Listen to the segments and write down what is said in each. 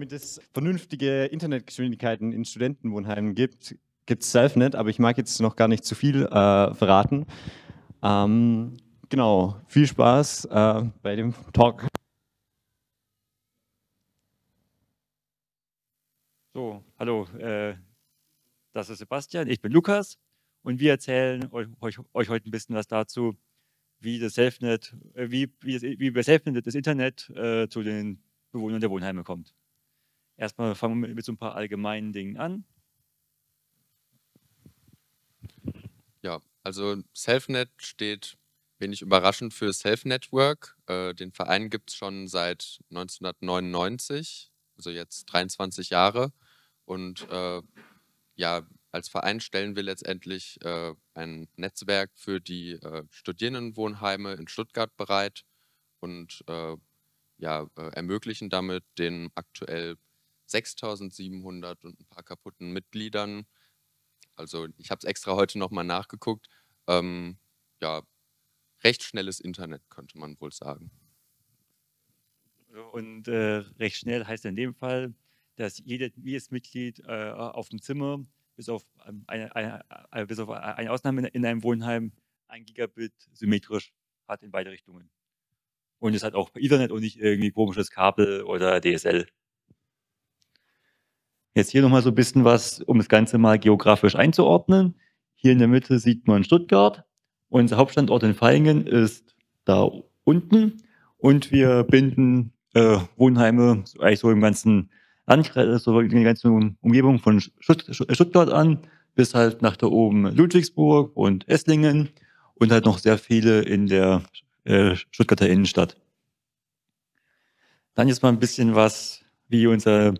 damit es vernünftige Internetgeschwindigkeiten in Studentenwohnheimen gibt, gibt es Selfnet, aber ich mag jetzt noch gar nicht zu viel äh, verraten. Ähm, genau, viel Spaß äh, bei dem Talk. So, hallo, äh, das ist Sebastian, ich bin Lukas und wir erzählen euch, euch, euch heute ein bisschen was dazu, wie das Selfnet, äh, wie, wie, das, wie das Selfnet, das Internet äh, zu den Bewohnern der Wohnheime kommt. Erstmal fangen wir mit, mit so ein paar allgemeinen Dingen an. Ja, also SelfNet steht wenig überraschend für SelfNetwork. Äh, den Verein gibt es schon seit 1999, also jetzt 23 Jahre. Und äh, ja, als Verein stellen wir letztendlich äh, ein Netzwerk für die äh, Studierendenwohnheime in Stuttgart bereit und äh, ja, äh, ermöglichen damit den aktuell 6700 und ein paar kaputten Mitgliedern. Also ich habe es extra heute nochmal nachgeguckt. Ähm, ja, recht schnelles Internet könnte man wohl sagen. Und äh, recht schnell heißt in dem Fall, dass jedes Mitglied äh, auf dem Zimmer bis auf ähm, eine, eine, äh, bis auf eine Ausnahme in einem Wohnheim ein Gigabit symmetrisch hat in beide Richtungen. Und es hat auch Ethernet und nicht irgendwie komisches Kabel oder DSL. Jetzt hier nochmal so ein bisschen was, um das Ganze mal geografisch einzuordnen. Hier in der Mitte sieht man Stuttgart. Unser Hauptstandort in Feingen ist da unten. Und wir binden äh, Wohnheime eigentlich so im ganzen Landkreis, also so in der ganzen Umgebung von äh, Stuttgart an, bis halt nach da oben Ludwigsburg und Esslingen und halt noch sehr viele in der äh, Stuttgarter Innenstadt. Dann jetzt mal ein bisschen was, wie unser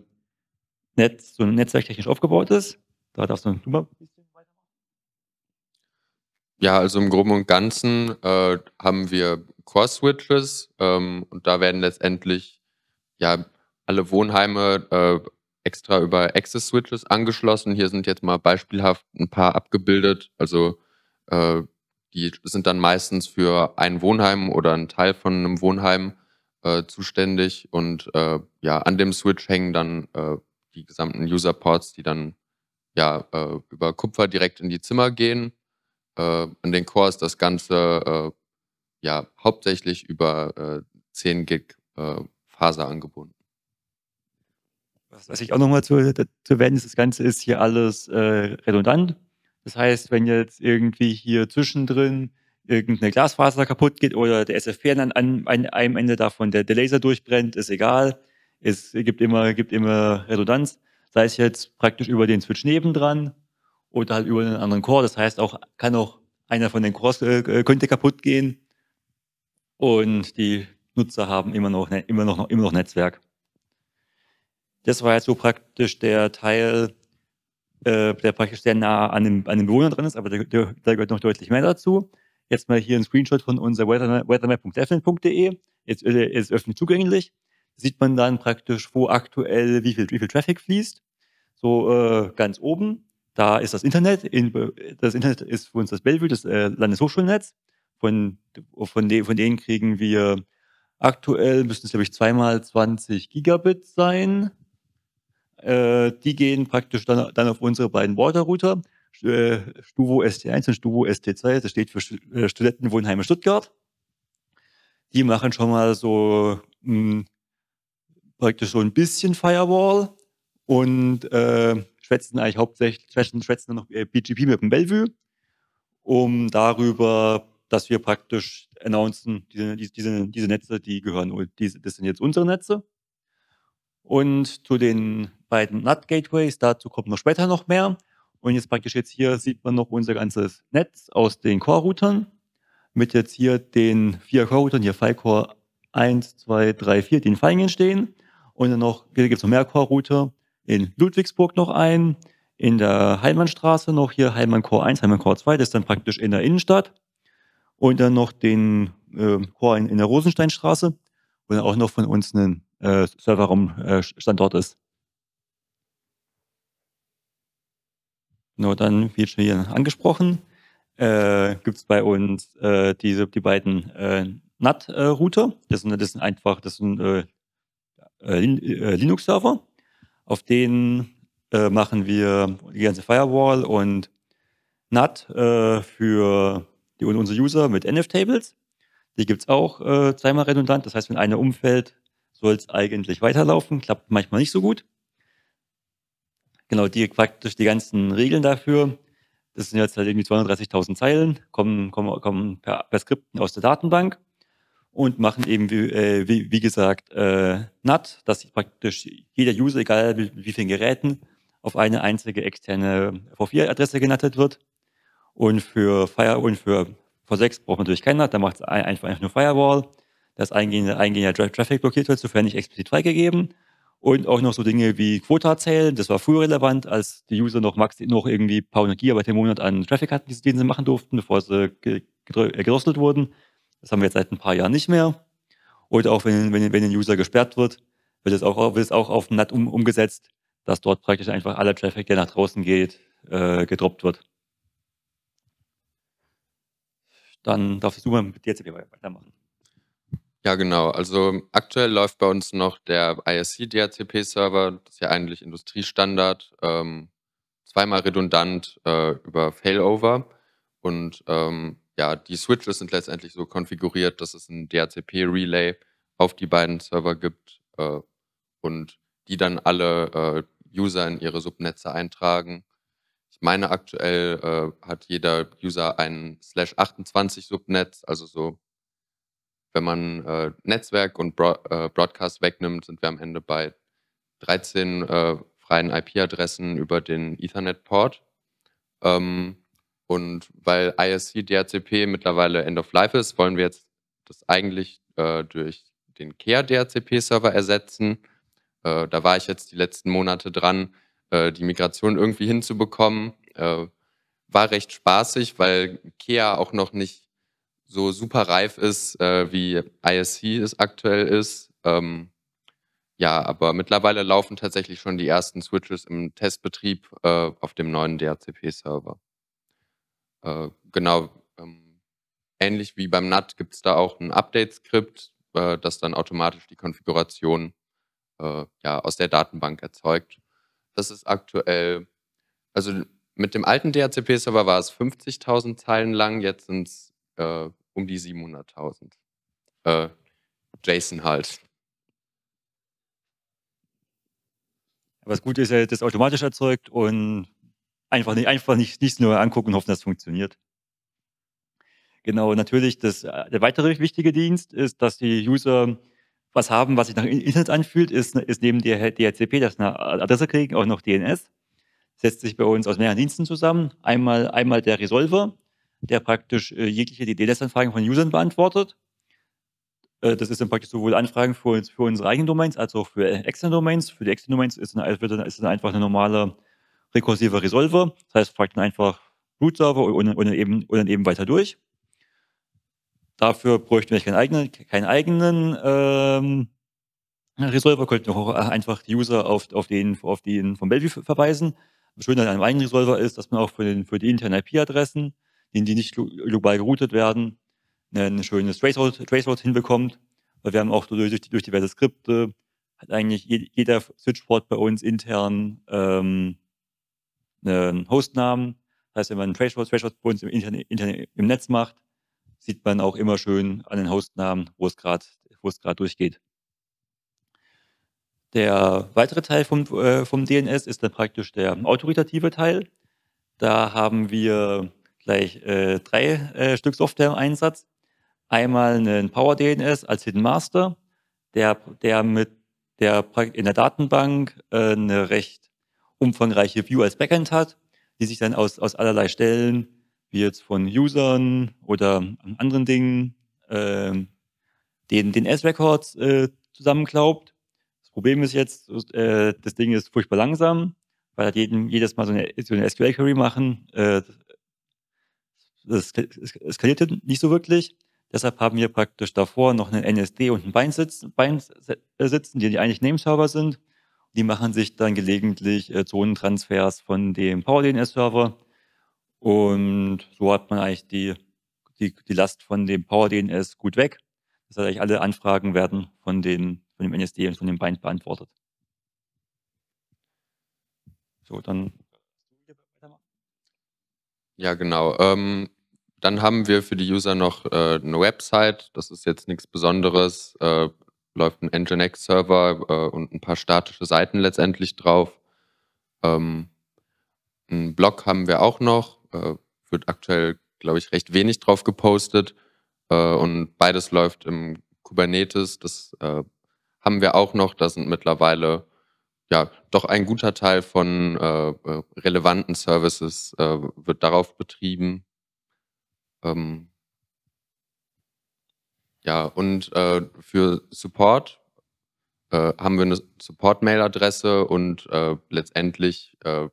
Netz, so netzwerktechnisch aufgebaut ist. Da darfst du mal ein bisschen weitermachen. Ja, also im Groben und Ganzen äh, haben wir Core-Switches ähm, und da werden letztendlich ja alle Wohnheime äh, extra über Access-Switches angeschlossen. Hier sind jetzt mal beispielhaft ein paar abgebildet. Also äh, die sind dann meistens für ein Wohnheim oder einen Teil von einem Wohnheim äh, zuständig und äh, ja, an dem Switch hängen dann äh, die gesamten User-Ports, die dann ja äh, über Kupfer direkt in die Zimmer gehen. Äh, in den Core ist das Ganze äh, ja hauptsächlich über 10 äh, Gig äh, Faser angebunden. Was ich auch nochmal zu, zu erwähnen ist, das Ganze ist hier alles redundant. Das heißt, wenn jetzt irgendwie hier zwischendrin irgendeine Glasfaser kaputt geht oder der SFP an, an, an einem Ende davon der, der Laser durchbrennt, ist egal es gibt immer, gibt immer Redundanz, sei es jetzt praktisch über den Switch nebendran oder halt über einen anderen Core. Das heißt, auch kann auch einer von den Cores äh, äh könnte kaputt gehen und die Nutzer haben immer noch, ne, immer noch, immer noch Netzwerk. Das war jetzt so praktisch der Teil, äh, der praktisch sehr nah an den, an dem Bewohner dran ist, aber da, gehört noch deutlich mehr dazu. Jetzt mal hier ein Screenshot von unserer weathermap.definite.de. Jetzt äh, ist öffentlich zugänglich sieht man dann praktisch, wo aktuell wie viel, wie viel Traffic fließt. So äh, ganz oben, da ist das Internet. In, das Internet ist für uns das Bellevue, das äh, Landeshochschulnetz. Von, von, de, von denen kriegen wir aktuell, müssten es glaube ich zweimal 20 Gigabit sein. Äh, die gehen praktisch dann, dann auf unsere beiden Border-Router, äh, Stuvo ST1 und Stuvo ST2. Das steht für äh, Studentenwohnheime Stuttgart. Die machen schon mal so mh, hm, praktisch so ein bisschen Firewall und äh, schwätzen eigentlich hauptsächlich, schwätzen, dann noch BGP äh, mit dem Bellevue, um darüber, dass wir praktisch announcen, diese, diese, diese Netze, die gehören, diese, das sind jetzt unsere Netze. Und zu den beiden NAT-Gateways, dazu kommt noch später noch mehr. Und jetzt praktisch jetzt hier sieht man noch unser ganzes Netz aus den Core-Routern mit jetzt hier den vier Core-Routern, hier Filecore 1, 2, 3, 4, die in Feigen stehen. Und dann noch gibt es noch mehr Chorroute. In Ludwigsburg noch einen, in der Heilmannstraße noch hier Heilmann Chor 1, Heilmann Chor 2, das ist dann praktisch in der Innenstadt. Und dann noch den äh, Chor in, in, der Rosensteinstraße, wo dann auch noch von uns ein äh, Serverraumstandort äh, ist. Genau, dann, wie schon hier angesprochen, äh, gibt es bei uns äh, diese, die beiden äh, NAT-Router. Äh, das sind, das sind einfach, das sind äh, äh, äh, Linux-Server. Auf den äh, machen wir die ganze Firewall und NAT für die, unsere User mit NF-Tables. Die gibt es auch äh, zweimal redundant. Das heißt, wenn einer umfällt, soll es eigentlich weiterlaufen. Klappt manchmal nicht so gut. Genau, die praktisch die ganzen Regeln dafür. Das sind jetzt halt irgendwie 230.000 Zeilen, kommen, kommen, kommen per, per Skripten aus der Datenbank und machen eben, wie, äh, wie, wie gesagt, äh, NAT, dass praktisch jeder User, egal wie, wie vielen Geräten, auf eine einzige externe V4-Adresse genattet wird. Und für Fire und für V6 braucht man natürlich kein NAT, da macht es einfach nur Firewall. Das eingehende, eingehende Traffic blockiert wird, sofern nicht explizit freigegeben. Und auch noch so Dinge wie Quota-Zählen, das war früher relevant, als die User noch max noch irgendwie paar hundert Gigabyte im Monat an Traffic hatten, die sie machen durften, bevor sie gedrosselt wurden das haben wir jetzt seit ein paar Jahren nicht mehr. Oder auch wenn, wenn, wenn ein User gesperrt wird, wird es auch, wird es auch auf NAT um, umgesetzt, dass dort praktisch einfach aller Traffic, der nach draußen geht, äh, gedroppt wird. Dann darfst du mal mit DHCP weitermachen. Ja, genau. Also aktuell läuft bei uns noch der ISC-DHCP-Server. Das ist ja eigentlich Industriestandard. Ähm, zweimal redundant äh, über Failover. Und ähm, ja, die Switches sind letztendlich so konfiguriert, dass es ein DHCP-Relay auf die beiden Server gibt äh, und die dann alle äh, User in ihre Subnetze eintragen. Ich meine, aktuell äh, hat jeder User ein Slash 28 Subnetz, also so, wenn man äh, Netzwerk und Bro äh, Broadcast wegnimmt, sind wir am Ende bei 13 äh, freien IP-Adressen über den Ethernet-Port. Ähm, und weil ISC DHCP mittlerweile End of Life ist, wollen wir jetzt das eigentlich äh, durch den Care DHCP Server ersetzen. Äh, da war ich jetzt die letzten Monate dran, äh, die Migration irgendwie hinzubekommen. Äh, war recht spaßig, weil Care auch noch nicht so super reif ist, äh, wie ISC es aktuell ist. Ähm, ja, aber mittlerweile laufen tatsächlich schon die ersten Switches im Testbetrieb äh, auf dem neuen DHCP Server. Äh, genau, ähm, ähnlich wie beim NAT gibt es da auch ein Update-Skript, äh, das dann automatisch die Konfiguration äh, ja, aus der Datenbank erzeugt. Das ist aktuell, also mit dem alten DHCP-Server war es 50.000 Zeilen lang, jetzt sind es äh, um die 700.000. Äh, JSON halt. Was gut ist, ja, das automatisch erzeugt und Einfach nicht, einfach nicht, nichts nur angucken und hoffen, dass es funktioniert. Genau, natürlich, das, äh, der weitere wichtige Dienst ist, dass die User was haben, was sich nach Internet anfühlt, ist, ist neben der DHCP, dass sie eine Adresse kriegen, auch noch DNS. Setzt sich bei uns aus mehreren Diensten zusammen. Einmal, einmal der Resolver, der praktisch äh, jegliche DNS-Anfragen von Usern beantwortet. Äh, das ist dann praktisch sowohl Anfragen für, für unsere eigenen Domains als auch für externe Domains. Für die externen Domains ist dann, ist dann einfach eine normale rekursiver Resolver. Das heißt, fragt dann einfach Root Server und, und, dann eben, und dann eben weiter durch. Dafür bräuchten wir keinen eigenen, keinen eigenen ähm, Resolver, könnten wir auch einfach die User auf, auf, den, auf den vom Bellevue verweisen. Das Schöne an einem eigenen Resolver ist, dass man auch für, den, für die internen IP-Adressen, die, die nicht global geroutet werden, ein schönes Traceroute, Traceroute hinbekommt. Weil wir haben auch durch, durch, durch diverse Skripte, hat eigentlich jeder Switchport bei uns intern ähm, einen Hostnamen. Das heißt, wenn man einen Threshold, Threshold im, Internet, Internet, im Netz macht, sieht man auch immer schön an den Hostnamen, wo es gerade durchgeht. Der weitere Teil vom, äh, vom DNS ist dann praktisch der autoritative Teil. Da haben wir gleich äh, drei äh, Stück Software im Einsatz. Einmal einen Power DNS als Hidden Master, der, der, mit, der in der Datenbank äh, eine recht umfangreiche View als Backend hat, die sich dann aus, aus allerlei Stellen, wie jetzt von Usern oder anderen Dingen, äh, den, den S-Records äh, zusammenklaubt. Das Problem ist jetzt, äh, das Ding ist furchtbar langsam, weil halt jeden, jedes Mal so eine, so eine SQL-Query machen, äh, das, das skalierte nicht so wirklich. Deshalb haben wir praktisch davor noch einen NSD und einen Bind sitzen, Bind äh, sitzen die eigentlich Nameserver sind die machen sich dann gelegentlich äh, Zonentransfers von dem PowerDNS-Server. Und so hat man eigentlich die, die, die Last von dem PowerDNS gut weg. Das heißt, eigentlich alle Anfragen werden von, den, von dem NSD und von dem Bind beantwortet. So, dann. Ja, genau. Ähm, dann haben wir für die User noch äh, eine Website. Das ist jetzt nichts Besonderes. Äh, läuft ein Nginx-Server äh, und ein paar statische Seiten letztendlich drauf. Ähm, einen Blog haben wir auch noch, äh, wird aktuell, glaube ich, recht wenig drauf gepostet. Äh, und beides läuft im Kubernetes. Das äh, haben wir auch noch. Da sind mittlerweile ja doch ein guter Teil von äh, äh, relevanten Services wird darauf betrieben. Ähm, ja, und äh, für Support äh, haben wir eine Support-Mail-Adresse und äh, letztendlich äh,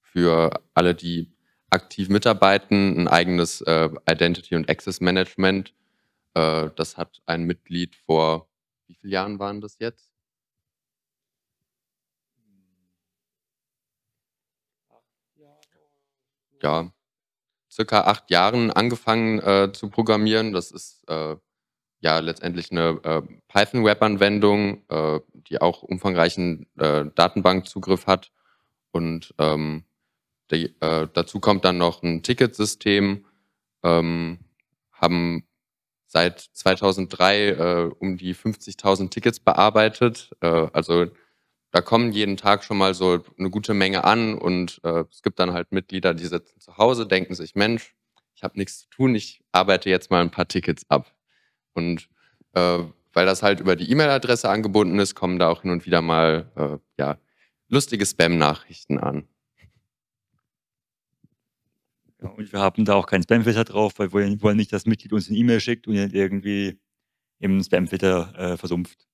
für alle, die aktiv mitarbeiten, ein eigenes äh, Identity- und Access-Management. Äh, das hat ein Mitglied vor, wie viele Jahren waren das jetzt? Ja, circa acht Jahren angefangen zu programmieren. Das ist ja letztendlich eine äh, Python-Web-Anwendung, äh, die auch umfangreichen äh, Datenbankzugriff hat. Und ähm, die, äh, dazu kommt dann noch ein Ticketsystem. Ähm, haben seit 2003 äh, um die 50.000 Tickets bearbeitet. Äh, also da kommen jeden Tag schon mal so eine gute Menge an und es gibt dann halt Mitglieder, die sitzen zu Hause, denken sich, Mensch, ich habe nichts zu tun, ich arbeite jetzt mal ein paar Tickets ab. Und äh, weil das halt über die E-Mail-Adresse angebunden ist, kommen da auch hin und wieder mal äh, ja, lustige Spam-Nachrichten an. Ja, und wir haben da auch keinen Spam-Filter drauf, weil wir wollen nicht, dass Mitglied uns eine E-Mail schickt und ihn irgendwie im Spamfilter äh, versumpft.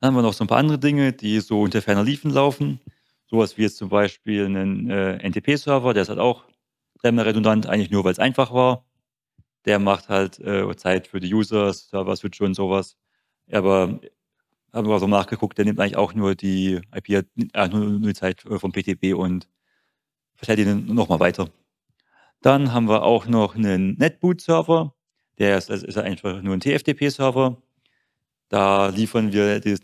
Dann haben wir noch so ein paar andere Dinge, die so unter ferner Liefen laufen. Sowas wie jetzt zum Beispiel einen äh, NTP-Server, der ist halt auch dreimal redundant, eigentlich nur, weil es einfach war der macht halt äh, Zeit für die User, Server, Switch und sowas. Aber haben wir so nachgeguckt, der nimmt eigentlich auch nur die IP, äh, nur, nur die Zeit äh, vom PTP und verteilt ihn nochmal weiter. Dann haben wir auch noch einen Netboot-Server. Der ist, ist, einfach nur ein TFTP-Server. Da liefern wir dieses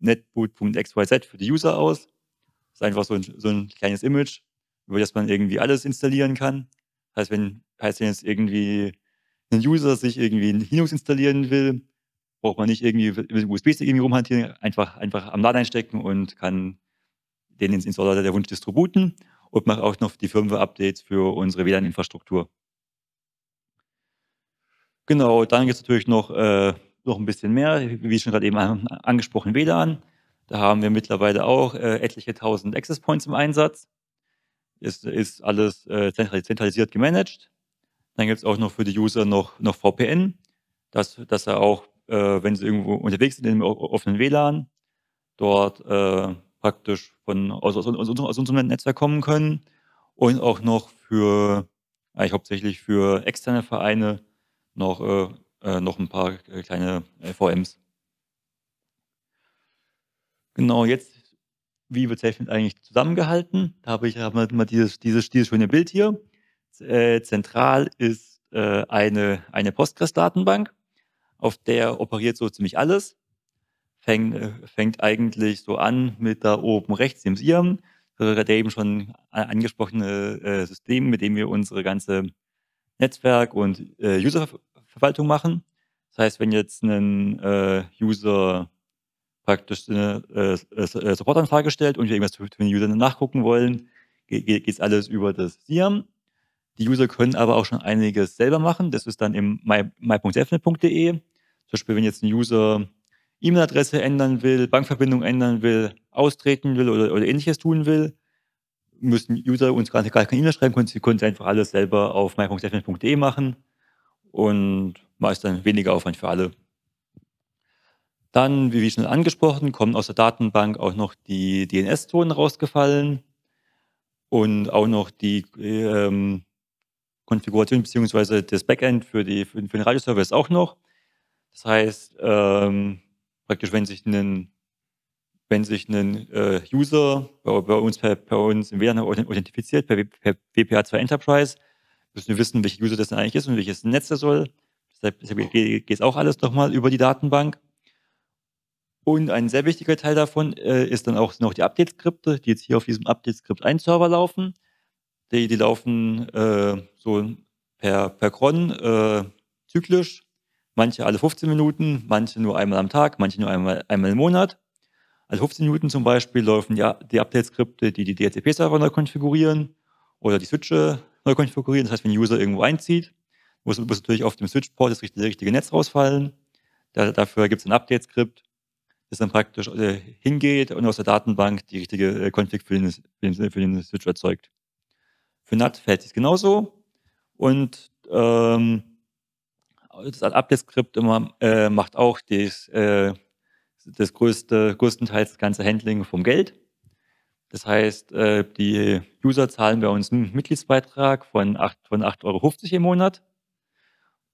netboot.xyz für die User aus. Das ist einfach so ein, so ein kleines Image, über das man irgendwie alles installieren kann. Das heißt, wenn, heißt, wenn jetzt irgendwie ein User sich irgendwie in Linux installieren will, braucht man nicht irgendwie mit dem USB-Stick irgendwie rumhantieren, einfach, einfach am Laden einstecken und kann den ins Installer der Wunsch distributen und macht auch noch die Firmware-Updates für unsere WLAN-Infrastruktur. Genau, dann gibt es natürlich noch, äh, noch ein bisschen mehr, wie schon gerade eben angesprochen, WLAN. Da haben wir mittlerweile auch äh, etliche tausend Access Points im Einsatz. Es ist alles äh, zentralisiert gemanagt. Dann gibt es auch noch für die User noch, noch VPN, dass, dass er auch, äh, wenn sie irgendwo unterwegs sind, im offenen WLAN, dort äh, praktisch von, aus, aus, aus, unserem Netzwerk kommen können. Und auch noch für, eigentlich äh, hauptsächlich für externe Vereine, noch, äh, äh noch ein paar äh, kleine VMs. Genau, jetzt, wie wird Safenet eigentlich zusammengehalten? Da habe ich hab mal dieses, dieses, dieses schöne Bild hier. Äh, zentral ist äh, eine, eine Postgres-Datenbank, auf der operiert so ziemlich alles. Fängt, äh, fängt eigentlich so an mit da oben rechts dem SIAM, der eben schon angesprochene äh, System, mit dem wir unsere ganze Netzwerk- und äh, Userverwaltung machen. Das heißt, wenn jetzt ein äh, User praktisch eine äh, äh Supportanfrage stellt und wir irgendwas für den User nachgucken wollen, geht es alles über das SIAM. Die User können aber auch schon einiges selber machen. Das ist dann im my.selfnet.de. My Zum Beispiel, wenn jetzt ein User E-Mail-Adresse ändern will, Bankverbindung ändern will, austreten will oder, oder ähnliches tun will, müssen User uns gar, gar keine E-Mail schreiben können. Sie können einfach alles selber auf my.selfnet.de machen und meist dann weniger Aufwand für alle. Dann, wie schon angesprochen, kommen aus der Datenbank auch noch die DNS-Zonen rausgefallen und auch noch die ähm, Konfiguration beziehungsweise das Backend für, die, für, den Radioserver ist auch noch. Das heißt, ähm, praktisch, wenn sich ein wenn sich ein äh, User bei, bei uns per, per, uns im WLAN authentifiziert, per, WPA2 Enterprise, müssen wir wissen, welcher User das eigentlich ist und welches Netz er soll. Deshalb, deshalb geht es auch alles nochmal über die Datenbank. Und ein sehr wichtiger Teil davon äh, ist dann auch noch die Update-Skripte, die jetzt hier auf diesem Update-Skript 1 Server laufen. Die, die laufen äh, so per, per Cron äh, zyklisch, manche alle 15 Minuten, manche nur einmal am Tag, manche nur einmal, einmal im Monat. Alle 15 Minuten zum Beispiel laufen die, die Update-Skripte, die die DHCP-Server neu konfigurieren oder die Switche neu konfigurieren. Das heißt, wenn ein User irgendwo einzieht, muss, muss natürlich auf dem Switch-Port das richtige, richtige Netz rausfallen. Da, dafür gibt es ein Update-Skript, das dann praktisch äh, hingeht und aus der Datenbank die richtige äh, Config für den, für den, für den Switch erzeugt. Für NAT verhält sich genauso. Und ähm, das Update-Skript äh, macht auch des, äh, das größte, größtenteils das ganze Handling vom Geld. Das heißt, äh, die User zahlen bei uns einen Mitgliedsbeitrag von 8,50 von 8 Euro im Monat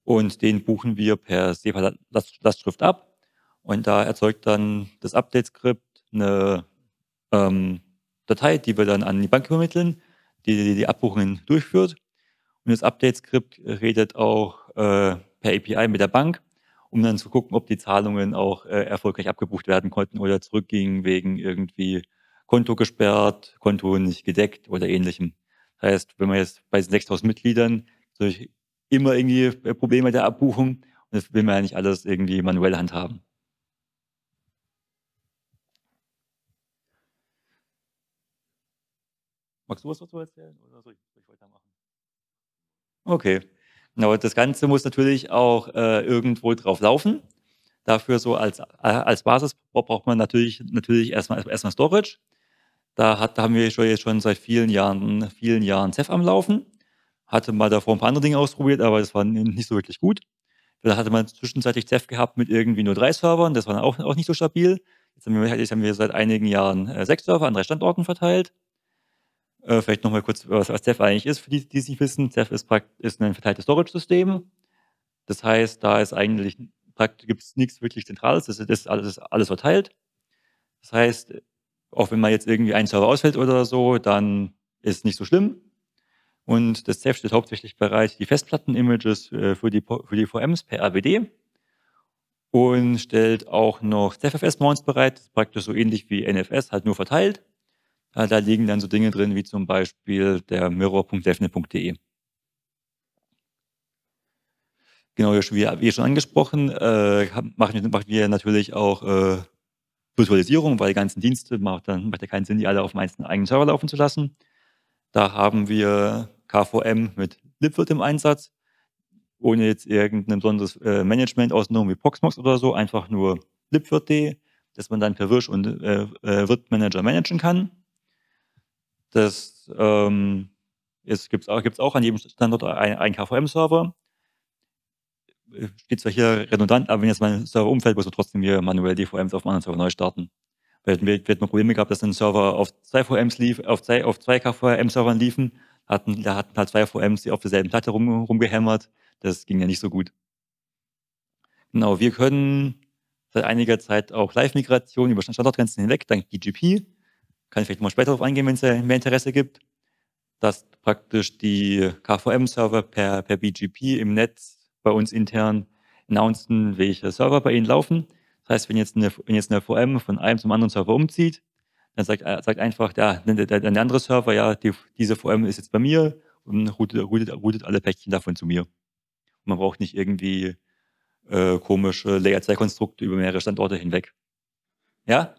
und den buchen wir per SEPA-Lastschrift ab. Und da erzeugt dann das Update-Skript eine ähm, Datei, die wir dann an die Bank übermitteln die, die die Abbuchungen durchführt. Und das Update-Skript redet auch äh, per API mit der Bank, um dann zu gucken, ob die Zahlungen auch äh, erfolgreich abgebucht werden konnten oder zurückgingen wegen irgendwie Konto gesperrt, Konto nicht gedeckt oder ähnlichem. Das heißt, wenn man jetzt bei 6000 Mitgliedern durch immer irgendwie Probleme der Abbuchung und das will man ja nicht alles irgendwie manuell handhaben. Magst du was dazu erzählen oder soll ich, soll ich weitermachen? Okay. Genau, das Ganze muss natürlich auch äh, irgendwo drauf laufen. Dafür so als, äh, als Basis braucht man natürlich, natürlich erstmal, erstmal Storage. Da, hat, da haben wir schon, jetzt schon seit vielen Jahren, vielen Jahren Ceph am Laufen. Hatte mal davor ein paar andere Dinge ausprobiert, aber das war nicht so wirklich gut. Da hatte man zwischenzeitlich Ceph gehabt mit irgendwie nur drei Servern, das war dann auch, auch nicht so stabil. Jetzt haben, wir, jetzt haben wir seit einigen Jahren äh, sechs Server an drei Standorten verteilt. Äh, vielleicht nochmal kurz, was, was Ceph eigentlich ist, für die, die es nicht wissen. Ceph ist, ist ein verteiltes Storage-System. Das heißt, da ist eigentlich praktisch gibt es nichts wirklich Zentrales, das ist alles, ist alles verteilt. Das heißt, auch wenn mal jetzt irgendwie ein Server ausfällt oder so, dann ist es nicht so schlimm. Und das Ceph steht hauptsächlich bereit, die Festplatten-Images äh, für die, für die VMs per RWD und stellt auch noch ZFS-Mounts bereit, praktisch so ähnlich wie NFS, halt nur verteilt. Äh, da liegen dann so Dinge drin wie zum Beispiel der mirror.defne.de. Genau, wie schon angesprochen, äh, machen, wir natürlich auch äh, Virtualisierung, weil die ganzen Dienste macht, dann, macht ja keinen Sinn, die alle auf meinen eigenen Server laufen zu lassen. Da haben wir KVM mit libvirt im Einsatz, ohne jetzt irgendein besonderes Management ausgenommen wie Proxmox oder so, einfach nur libvirt.de, dass man dann per Wish und äh, Wirt-Manager managen kann. Das ähm, gibt es auch, gibt's auch an jedem Standort einen KVM-Server. Steht zwar hier redundant, aber wenn jetzt mein Server umfällt, muss man trotzdem hier manuell die VMs auf dem anderen Server neu starten. Weil wir, hätten Probleme gehabt, dass ein Server auf zwei VMs lief, auf zwei, auf zwei KVM-Servern liefen. Hatten, da hatten halt zwei VMs, auf derselben Platte rum, rumgehämmert. Das ging ja nicht so gut. Genau, wir können seit einiger Zeit auch Live-Migration über Standortgrenzen hinweg dank BGP kann ich vielleicht mal später darauf eingehen, wenn es äh, mehr Interesse gibt, dass praktisch die KVM-Server per, per BGP im Netz bei uns intern announcen, welche Server bei ihnen laufen. Das heißt, wenn jetzt eine, wenn jetzt eine VM von einem zum anderen Server umzieht, dann sagt, äh, sagt einfach der, ne, der, der, der andere Server, ja, die, diese VM ist jetzt bei mir und routet, routet, routet alle Päckchen davon zu mir. Und man braucht nicht irgendwie äh, komische Layer 2-Konstrukte über mehrere Standorte hinweg. Ja?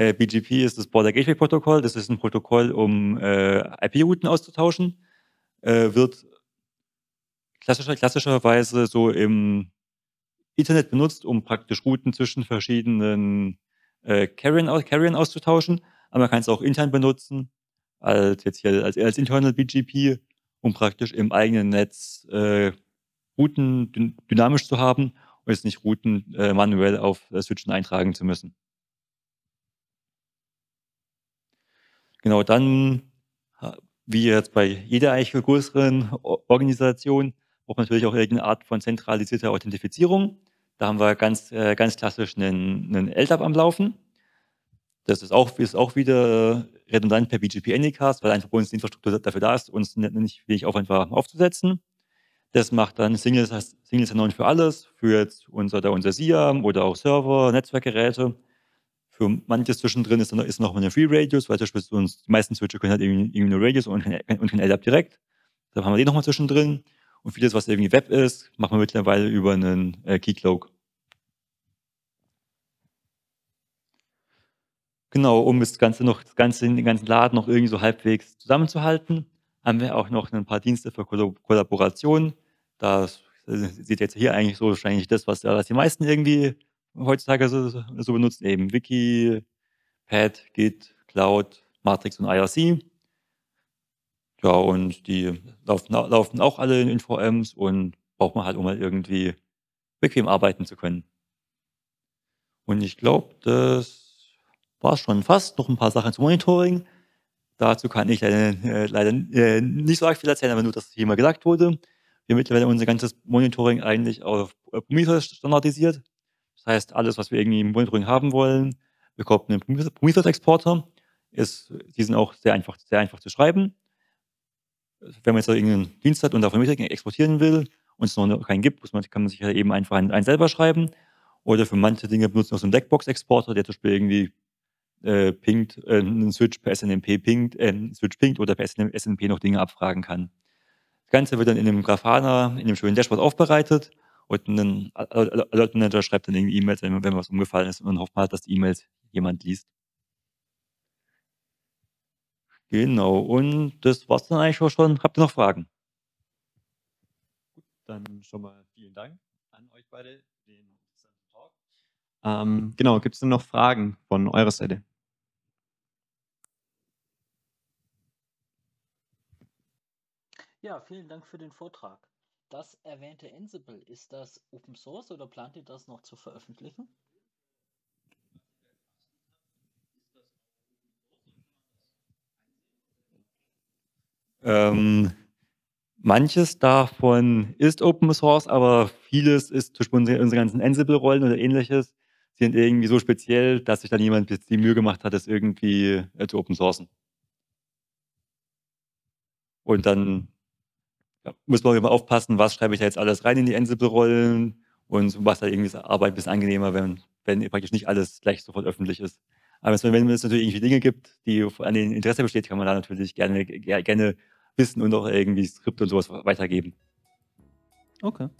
Äh, BGP ist das Border Gateway Protokoll. Das ist ein Protokoll, um äh, IP-Routen auszutauschen. Äh, wird klassischer, klassischerweise so im Internet benutzt, um praktisch Routen zwischen verschiedenen äh, Carriern, Carriern auszutauschen. Aber man kann es auch intern benutzen, als jetzt hier als, als internal BGP, um praktisch im eigenen Netz äh, Routen dynamisch zu haben und jetzt nicht Routen äh, manuell auf äh, Switchen eintragen zu müssen. genau dann, äh, wie jetzt bei jeder eigentlich größeren Organisation, braucht man natürlich auch irgendeine Art von zentralisierter Authentifizierung. Da haben wir ganz, äh, ganz klassisch einen, einen LDAP am Laufen. Das ist auch, ist auch wieder äh, redundant per BGP Anycast, weil einfach bei uns die Infrastruktur dafür da ist, uns nicht wenig Aufwand war, aufzusetzen. Das macht dann Single Signature 9 für alles, für jetzt unser, unser SIAM oder auch Server, Netzwerkgeräte. Für manches zwischendrin ist, ist noch eine Free Radius, weil zum Beispiel sonst, die meisten Switcher können halt irgendwie, nur Radius und kein, und kein LDAP direkt. Da haben wir den nochmal zwischendrin. Und vieles, was irgendwie Web ist, machen wir mittlerweile über einen äh, Keycloak. Genau, um das Ganze noch, das Ganze, den ganzen Laden noch irgendwie so halbwegs zusammenzuhalten, haben wir auch noch ein paar Dienste für Kollaboration. Das seht ihr jetzt hier eigentlich so wahrscheinlich das, was, was die meisten irgendwie heutzutage so, so benutzt, eben Wiki, Pad, Git, Cloud, Matrix und IRC. Ja, und die laufen, laufen auch alle in InfoMs und braucht man halt, um halt irgendwie bequem arbeiten zu können. Und ich glaube, das war schon fast. Noch ein paar Sachen zum Monitoring. Dazu kann ich äh, leider äh, nicht so arg viel erzählen, aber nur, dass es hier mal gesagt wurde. Wir mittlerweile unser ganzes Monitoring eigentlich auf äh, Prometheus standardisiert. Das heißt, alles, was wir irgendwie im Monitoring haben wollen, bekommt einen Prometheus-Exporter. Die sind auch sehr einfach, sehr einfach zu schreiben. Wenn man jetzt irgendeinen Dienst hat und davon exportieren will und es noch keinen gibt, muss man, kann man sich halt eben einfach einen, einen selber schreiben. Oder für manche Dinge benutzt man so einen Blackbox-Exporter, der zum Beispiel irgendwie äh, pingt, äh, einen Switch per SNMP pingt, äh, Switch pingt oder per SNMP noch Dinge abfragen kann. Das Ganze wird dann in einem Grafana, in einem schönen Dashboard aufbereitet und einen, also Alert schreibt dann irgendwie E-Mails, wenn mir was umgefallen ist und dann hofft man halt, dass die E-Mails jemand liest. Genau, und das war's dann eigentlich auch schon. Habt ihr noch Fragen? Gut, dann schon mal vielen Dank an euch beide für den interessanten Talk. Ähm, genau, gibt es denn noch Fragen von eurer Seite? Ja, vielen Dank für den Vortrag. Das erwähnte Ansible, ist das Open Source oder plant ihr das noch zu veröffentlichen? Ähm, manches davon ist Open Source, aber vieles ist zum Beispiel unsere, ganzen Ansible-Rollen oder ähnliches sind irgendwie so speziell, dass sich dann jemand jetzt die Mühe gemacht hat, das irgendwie äh, zu Open Sourcen. Und dann ja, muss man auch immer aufpassen, was schreibe ich da jetzt alles rein in die Ansible-Rollen und was da irgendwie das Arbeit ein bisschen angenehmer, wenn, wenn praktisch nicht alles gleich sofort öffentlich ist. Aber wenn es natürlich irgendwie Dinge gibt, die an den Interesse besteht, kann man da natürlich gerne, gerne Wissen und auch irgendwie Skript und sowas weitergeben. Okay.